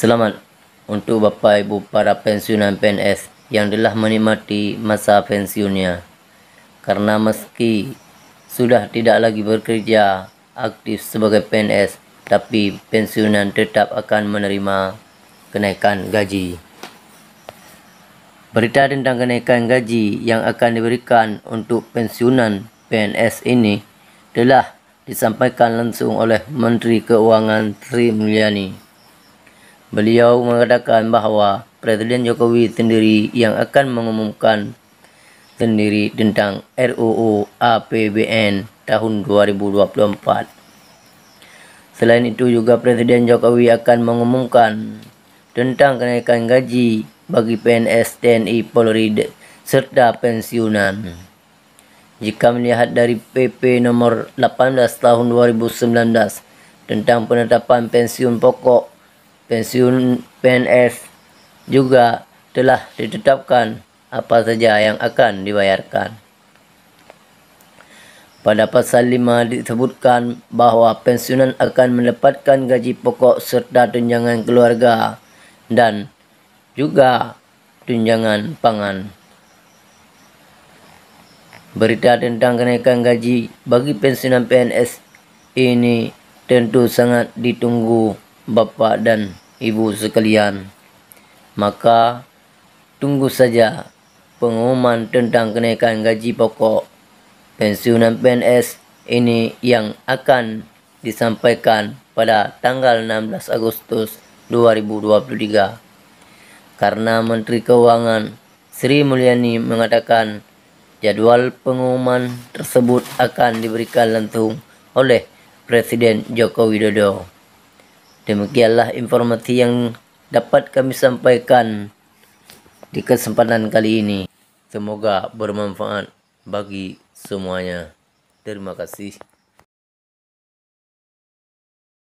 Selamat untuk bapa ibu para pensiunan PNS yang telah menikmati masa pensiunnya. Karena meski sudah tidak lagi bekerja aktif sebagai PNS, tapi pensiunan tetap akan menerima kenaikan gaji. Berita tentang kenaikan gaji yang akan diberikan untuk pensiunan PNS ini telah disampaikan langsung oleh Menteri Keuangan Sri Mulyani. Beliau mengatakan bahwa Presiden Jokowi sendiri yang akan mengumumkan sendiri tentang RUU APBN tahun 2024. Selain itu juga Presiden Jokowi akan mengumumkan tentang kenaikan gaji bagi PNS TNI Polri serta pensiunan. Jika melihat dari PP nomor 18 tahun 2019 tentang penetapan pensiun pokok pensiun PNS juga telah ditetapkan apa saja yang akan dibayarkan. Pada pasal 5 disebutkan bahwa pensiunan akan mendapatkan gaji pokok serta tunjangan keluarga dan juga tunjangan pangan. Berita tentang kenaikan gaji bagi pensiunan PNS ini tentu sangat ditunggu Bapak dan ibu sekalian. Maka tunggu saja pengumuman tentang kenaikan gaji pokok pensiunan PNS ini yang akan disampaikan pada tanggal 16 Agustus 2023. Karena Menteri Keuangan Sri Mulyani mengatakan jadwal pengumuman tersebut akan diberikan langsung oleh Presiden Joko Widodo. Demikianlah informasi yang dapat kami sampaikan di kesempatan kali ini. Semoga bermanfaat bagi semuanya. Terima kasih.